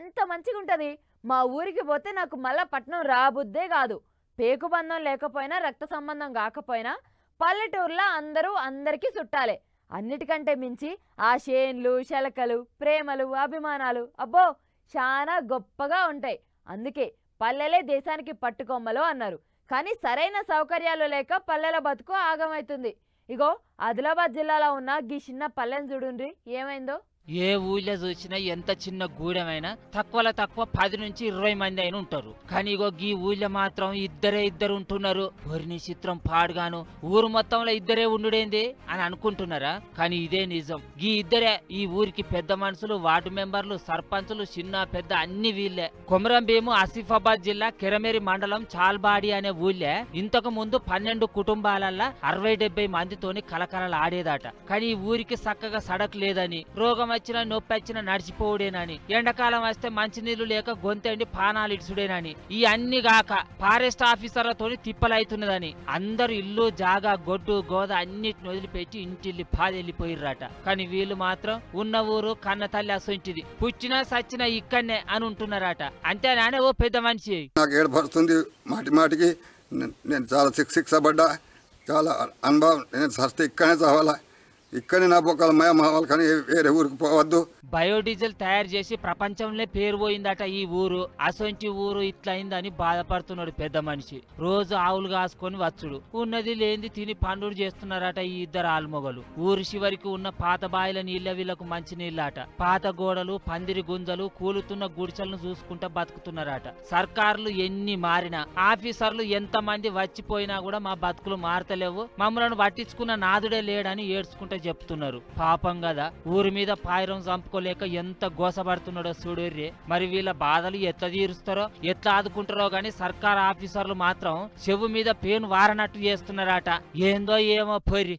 ఎంత మంచిగా ఉంటుంది మా ఊరికి పోతే నాకు మళ్ళా పట్నం రాబుద్దే కాదు పేకుబంధం లేకపోయినా రక్త సంబంధం కాకపోయినా పల్లెటూరులో అందరూ అందరికీ చుట్టాలే అన్నిటికంటే మించి ఆ షేన్లు శలకలు ప్రేమలు అభిమానాలు అబ్బో చాలా గొప్పగా ఉంటాయి అందుకే పల్లెలే దేశానికి పట్టుకొమ్మలు అన్నారు కానీ సరైన సౌకర్యాలు లేక పల్లెల బతుకు ఆగమవుతుంది ఇగో ఆదిలాబాద్ జిల్లాలో ఉన్న గీ చిన్న పల్లెని చూడుండ్రి ఏమైందో ఏ ఊళ్ళో చూసినా ఎంత చిన్న గూడెమైనా తక్కువలో తక్కువ పది నుంచి ఇరవై మంది అయిన ఉంటారు కానీ ఇగో ఈ ఊళ్ళో మాత్రం ఇద్దరే ఇద్దరు ఉంటున్నారు ఊరిని చిత్రం పాడుగాను ఊరు మొత్తంలో ఇద్దరే ఉండుడేంది అని అనుకుంటున్నారా కానీ ఇదే నిజం ఈ ఇద్దరే ఈ ఊరికి పెద్ద మనుషులు వార్డు మెంబర్లు సర్పంచులు చిన్న పెద్ద అన్ని వీళ్ళే కొమరం భీము ఆసిఫాబాద్ జిల్లా కిరమేరి మండలం చాల్బాడి అనే ఊళ్ళే ఇంతకు ముందు పన్నెండు కుటుంబాలల్ల అరవై డెబ్బై మందితోని కలకలలు ఆడేదాట కానీ ఈ ఊరికి చక్కగా సడక్ లేదని రోగం వచ్చినా నొప్పి వచ్చినా నడిచిపోవుడేనని ఎండాకాలం వస్తే మంచినీళ్లు లేక గొంతెండి పానాలు ఇడుచుడేనని ఈ అన్ని గాక ఫారెస్ట్ ఆఫీసర్లతో తిప్పలైతున్నదని అందరు ఇల్లు జాగా గొడ్డు గోద అన్నిటిని వదిలిపెట్టి ఇంటిల్లి పాదెళ్ళిపోయిర్రట కానీ వీళ్ళు మాత్రం ఉన్న ఊరు కన్న తల్లి అసొంటిది పుచ్చినా సచ్చినా ఇక్కడనే అని ఉంటున్నారట అంతేనానే ఓ పెద్ద మనిషి నాకు ఏర్పడుతుంది మాటి మాటికి నేను చాలా శిక్ష పడ్డా చాలా అనుభవం నేను సస్తే ఇక్కడనే చదవాలా ఇక్కడి నా బొక్కల కానీ వేరే ఊరికి పోవద్దు బయోడీజిల్ తయారు చేసి ప్రపంచంలో పేరు పోయిందట ఈ ఊరు అసొంటి ఊరు ఇట్లా అయిందని బాధపడుతున్నాడు పెద్ద మనిషి రోజు ఆవులు కాసుకొని వచ్చుడు ఉన్నది లేనిది తిని పండుడు చేస్తున్నారట ఈ ఇద్దరు ఆల్మొగలు ఊరి చివరికి ఉన్న పాత బాయిల నీళ్ళ వీళ్లకు మంచి నీళ్ళట పాత గోడలు పందిరి గుంజలు కూలుతున్న గుడిసెలను చూసుకుంటా బతుకుతున్నారట సర్కారులు ఎన్ని మారినా ఆఫీసర్లు ఎంత మంది వచ్చిపోయినా కూడా మా బతుకులు మారతలేవు మమ్మలను పట్టించుకున్న నాదుడే లేడని ఏడ్చుకుంటా గారు చెప్తున్నారు పాపం కదా ఊరి మీద పాయిరం చంపుకోలేక ఎంత గోసపడుతున్నాడో చూడుర్రి మరి వీళ్ళ బాధలు ఎత్త తీరుస్తారో ఎత్త ఆదుకుంటారో గాని సర్కార్ ఆఫీసర్లు మాత్రం చెవు మీద పేను వారనట్టు చేస్తున్నారట ఏందో ఏమో పోరి